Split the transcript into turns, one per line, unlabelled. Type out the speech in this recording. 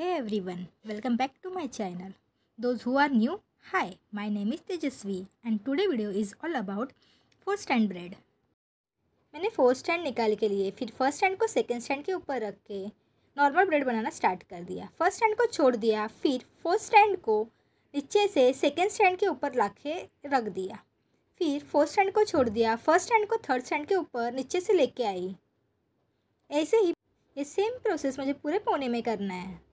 every everyone welcome back to my channel those who are new hi my name is Tejaswi and today video is all about fourth strand braid मैंने fourth strand निकाल के लिए फिर first strand को second strand के ऊपर रख के नॉर्मल ब्रेड बनाना स्टार्ट कर दिया फर्स्ट स्टैंड को छोड़ दिया फिर फोर्थ स्टैंड को नीचे से सेकेंड स्टैंड के ऊपर ला के रख दिया फिर फोर्थ स्टैंड को छोड़ दिया फर्स्ट स्टैंड को थर्ड स्टैंड के ऊपर नीचे से लेके आई ऐसे ही ये सेम प्रोसेस मुझे पूरे पौने में करना है